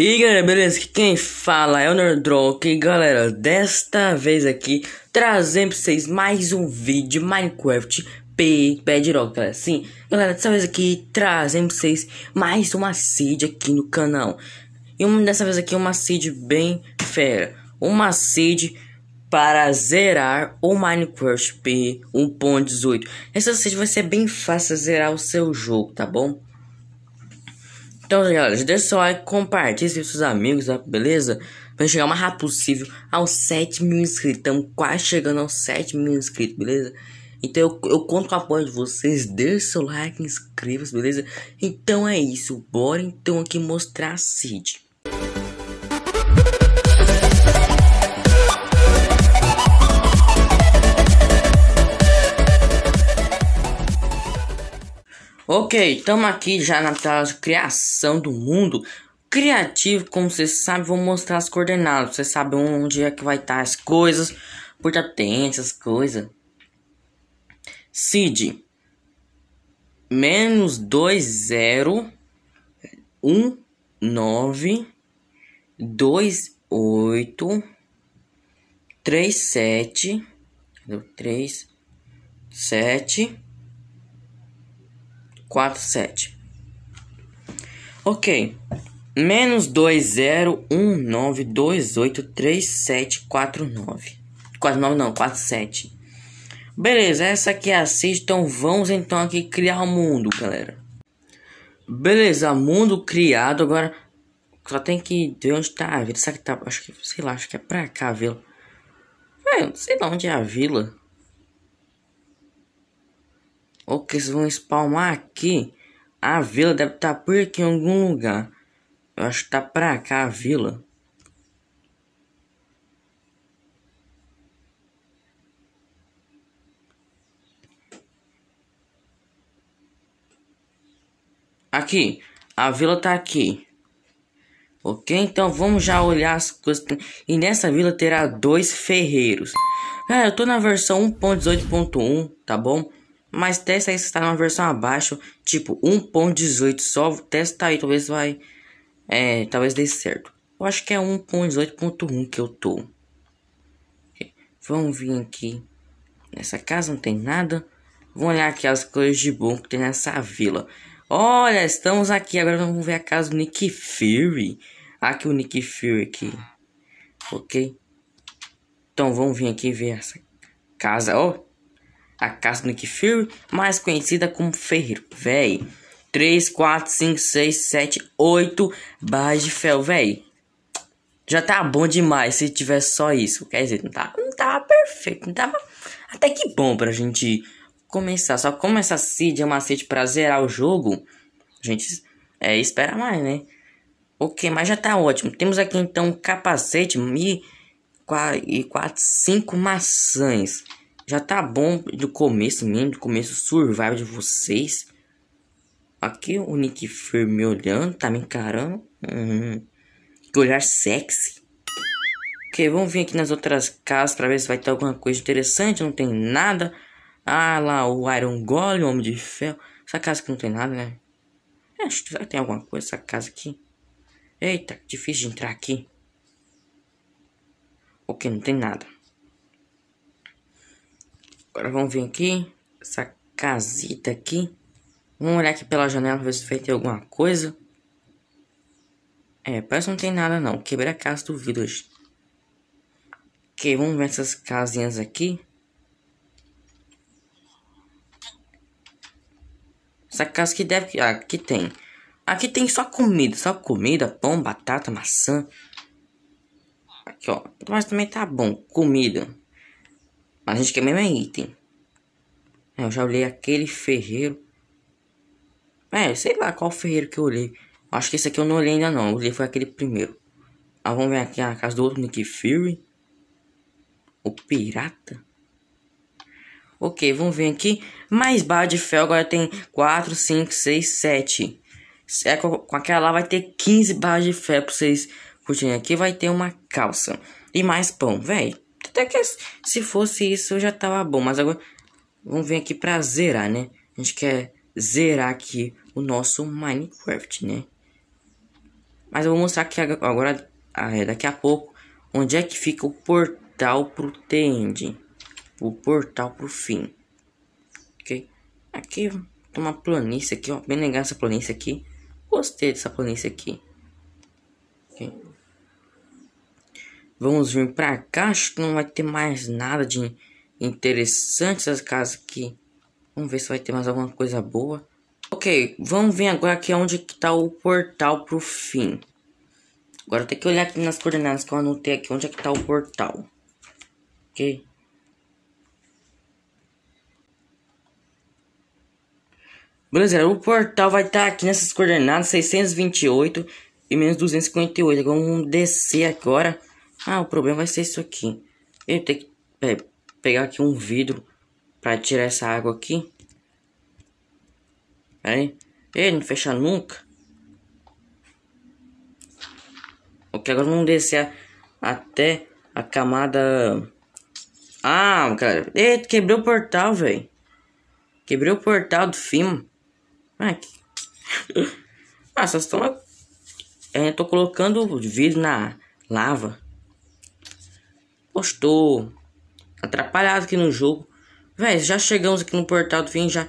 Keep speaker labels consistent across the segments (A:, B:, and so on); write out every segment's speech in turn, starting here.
A: E galera, beleza? Quem fala é o Nerdrock e galera, desta vez aqui trazendo pra vocês mais um vídeo Minecraft P Bedrock, galera. Sim, galera, dessa vez aqui trazendo pra vocês mais uma seed aqui no canal. E uma dessa vez aqui uma seed bem fera. Uma seed para zerar o Minecraft P 1.18. Essa seed vai ser bem fácil zerar o seu jogo, tá bom? Então, galera, já deixa o seu like, compartilhe com seus amigos, tá? beleza? Pra chegar o mais rápido possível aos 7 mil inscritos. Estamos quase chegando aos 7 mil inscritos, beleza? Então eu, eu conto com o apoio de vocês, deixe seu like, inscreva-se, beleza? Então é isso, bora então aqui mostrar a Cid. Ok, estamos aqui já na tela de criação do mundo criativo. Como você sabe, vou mostrar as coordenadas. Você sabe onde é que vai estar tá as coisas. Porta atento as coisas. Cid. Menos 2, 0, 1, 9, 2, 8, 3, 7, 3, 7, 4, 7. Ok. Menos 2, 0, 1, 9, 2, 8, 3, 7, 4, 9. 4, 9 não, 4, 7. Beleza, essa aqui é a Cid, então vamos então aqui criar o um mundo, galera. Beleza, mundo criado, agora só tem que ver onde tá a vila. Será que tá, acho que, sei lá, acho que é pra cá a vila. Velho, é, sei lá onde é a vila. Ou que eles vão spawnar aqui. A vila deve estar tá por aqui em algum lugar. Eu acho que tá pra cá a vila. Aqui, a vila tá aqui. Ok? Então vamos já olhar as coisas. E nessa vila terá dois ferreiros. Cara, é, eu tô na versão 1.18.1, tá bom? Mas testa aí se está numa versão abaixo, tipo 1.18 só. Testa aí, talvez vai. É, talvez dê certo. Eu acho que é 1.18.1 que eu tô. Vamos vir aqui. Nessa casa não tem nada. Vamos olhar aqui as coisas de bom que tem nessa vila. Olha, estamos aqui. Agora vamos ver a casa do Nick Fury. Aqui o Nick Fury aqui. Ok? Então vamos vir aqui ver essa casa. Ó, oh, a caça do Nick Fury, mais conhecida como Ferreiro, véi. 3, 4, 5, 6, 7, 8 barras de fel, véi. Já tá bom demais se tiver só isso. Quer dizer, não tava, tá, não tava tá perfeito, não tava tá até que bom pra gente começar. Só como essa seed é macete pra zerar o jogo, a gente é, espera mais, né? Ok, mas já tá ótimo. Temos aqui então um capacete e, e quatro, maçãs. Já tá bom do começo mesmo, do começo survival de vocês. Aqui o Nick Fury me olhando, tá me encarando. Uhum. Que olhar sexy. Ok, vamos vir aqui nas outras casas pra ver se vai ter alguma coisa interessante. Não tem nada. Ah lá, o Iron Golem, o Homem de Ferro. Essa casa aqui não tem nada, né? É, acho que tem alguma coisa essa casa aqui. Eita, difícil de entrar aqui. Ok, não tem nada. Agora vamos vir aqui. Essa casita aqui. Vamos olhar aqui pela janela ver se vai ter alguma coisa. É, parece que não tem nada não. Quebrei a casa do vidros Ok, vamos ver essas casinhas aqui. Essa casa que deve... Ah, aqui tem. Aqui tem só comida. Só comida, pão, batata, maçã. Aqui, ó. Mas também tá bom. Comida. Mas gente quer mesmo é item. É, eu já olhei aquele ferreiro. É, sei lá qual ferreiro que eu olhei. Acho que esse aqui eu não olhei ainda não. Eu olhei foi aquele primeiro. Ah, vamos ver aqui a casa do outro Nick Fury. O pirata. Ok, vamos ver aqui. Mais barra de ferro. agora tem 4, 5, 6, 7. É, com, com aquela lá vai ter 15 barras de ferro pra vocês curtirem aqui. Vai ter uma calça. E mais pão, velho. Até que se fosse isso já tava bom, mas agora vamos vir aqui pra zerar, né? A gente quer zerar aqui o nosso Minecraft, né? Mas eu vou mostrar aqui agora, ah, é, daqui a pouco, onde é que fica o portal pro Tend O portal pro fim. Ok? Aqui tem uma planície aqui, ó. Bem legal essa planície aqui. Gostei dessa planície aqui. Ok? Vamos vir pra cá, acho que não vai ter mais nada de interessante essas casas aqui. Vamos ver se vai ter mais alguma coisa boa. Ok, vamos ver agora aqui onde que tá o portal pro fim. Agora tem que olhar aqui nas coordenadas que eu anotei aqui, onde é que tá o portal. Ok. Beleza, o portal vai estar tá aqui nessas coordenadas, 628 e menos 258. Agora vamos descer agora ah, o problema vai ser isso aqui. Eu tenho que pe é, pegar aqui um vidro para tirar essa água aqui. Aí, ele não fecha nunca. O que agora não descer até a camada. Ah, cara, ele quebrou o portal, velho. Quebrou o portal do filme. Ah, que... ah vocês estão. Eu é, tô colocando o vidro na lava postou, atrapalhado aqui no jogo. Véi, já chegamos aqui no portal do fim, já.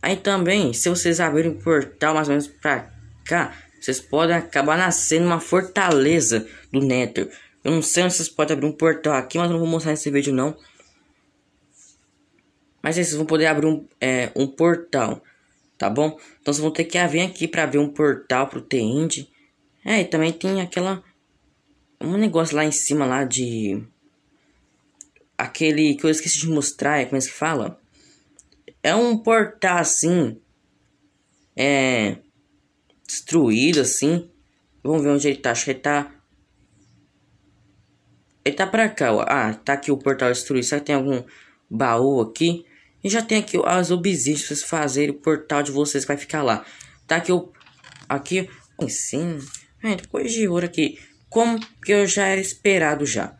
A: Aí também, se vocês abrirem o portal mais ou menos pra cá, vocês podem acabar nascendo uma fortaleza do Nether. Eu não sei onde vocês podem abrir um portal aqui, mas não vou mostrar nesse vídeo não. Mas aí, vocês vão poder abrir um, é, um portal, tá bom? Então vocês vão ter que vir aqui pra abrir um portal pro T-Indie. É, e também tem aquela... Um negócio lá em cima lá de aquele que eu esqueci de mostrar, é, como é que fala? É um portal assim, é destruído assim. Vamos ver onde ele tá, acho que ele tá ele tá pra cá, ó. Ah, tá aqui o portal destruído. Será que tem algum baú aqui? E já tem aqui as obsidians pra vocês fazerem o portal de vocês que vai ficar lá. Tá aqui o... Aqui... Ensino... É, depois de ouro aqui. Como que eu já era esperado já.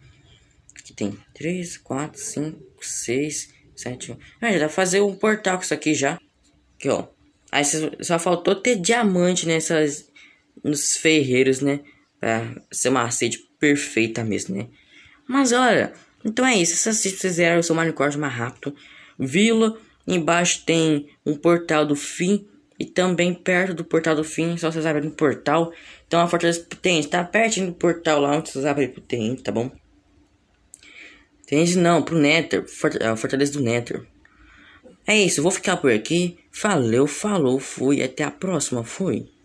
A: Aqui tem 3, 4, 5, 6, 7, 8. Ah, já dá pra fazer um portal com isso aqui já. Aqui, ó. Aí só faltou ter diamante nessas... Nos ferreiros, né? Pra ser uma sede perfeita mesmo, né? Mas olha... Então é isso. Essas se fizeram o seu Minecraft mais rápido. Vila. Embaixo tem um portal do fim. E também perto do portal do fim, só vocês abrirem o portal. Então a Fortaleza Potente tá pertinho do portal lá onde vocês abrem o TN, tá bom? Entende? Não, pro Nether. A fortaleza do Nether. É isso, vou ficar por aqui. Valeu, falou, fui. Até a próxima, fui.